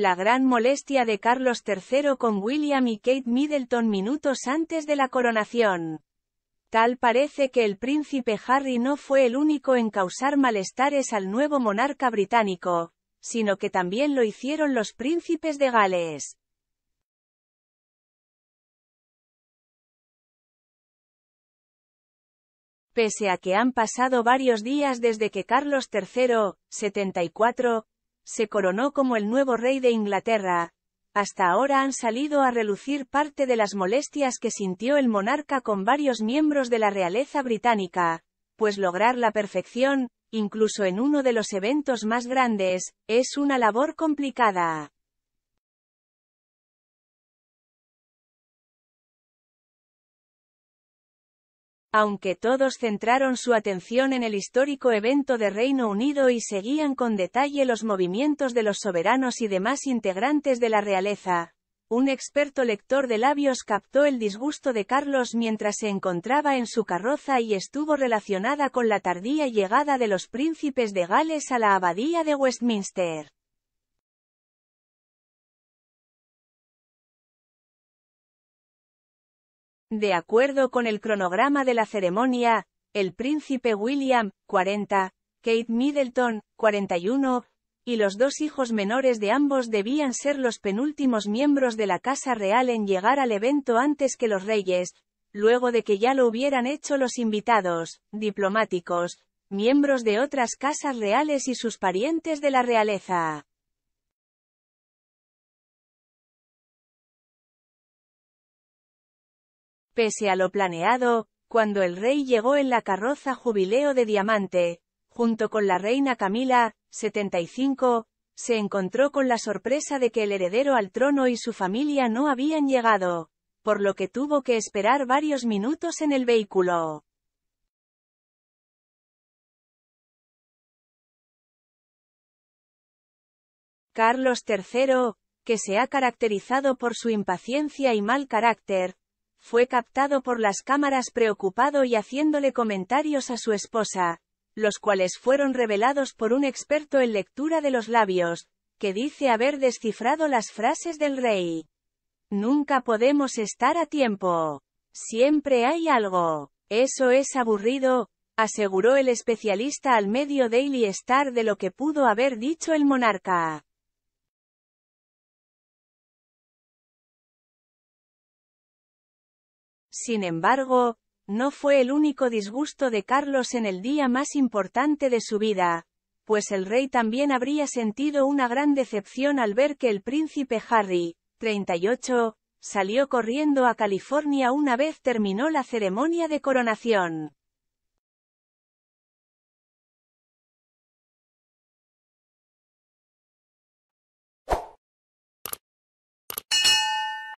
la gran molestia de Carlos III con William y Kate Middleton minutos antes de la coronación. Tal parece que el príncipe Harry no fue el único en causar malestares al nuevo monarca británico, sino que también lo hicieron los príncipes de Gales. Pese a que han pasado varios días desde que Carlos III, 74, se coronó como el nuevo rey de Inglaterra. Hasta ahora han salido a relucir parte de las molestias que sintió el monarca con varios miembros de la realeza británica, pues lograr la perfección, incluso en uno de los eventos más grandes, es una labor complicada. aunque todos centraron su atención en el histórico evento de Reino Unido y seguían con detalle los movimientos de los soberanos y demás integrantes de la realeza. Un experto lector de labios captó el disgusto de Carlos mientras se encontraba en su carroza y estuvo relacionada con la tardía llegada de los príncipes de Gales a la abadía de Westminster. De acuerdo con el cronograma de la ceremonia, el príncipe William, 40, Kate Middleton, 41, y los dos hijos menores de ambos debían ser los penúltimos miembros de la Casa Real en llegar al evento antes que los reyes, luego de que ya lo hubieran hecho los invitados, diplomáticos, miembros de otras casas reales y sus parientes de la realeza. Pese a lo planeado, cuando el rey llegó en la carroza Jubileo de Diamante, junto con la reina Camila, 75, se encontró con la sorpresa de que el heredero al trono y su familia no habían llegado, por lo que tuvo que esperar varios minutos en el vehículo. Carlos III, que se ha caracterizado por su impaciencia y mal carácter, fue captado por las cámaras preocupado y haciéndole comentarios a su esposa, los cuales fueron revelados por un experto en lectura de los labios, que dice haber descifrado las frases del rey. Nunca podemos estar a tiempo. Siempre hay algo. Eso es aburrido, aseguró el especialista al medio Daily Star de lo que pudo haber dicho el monarca. Sin embargo, no fue el único disgusto de Carlos en el día más importante de su vida, pues el rey también habría sentido una gran decepción al ver que el príncipe Harry, 38, salió corriendo a California una vez terminó la ceremonia de coronación.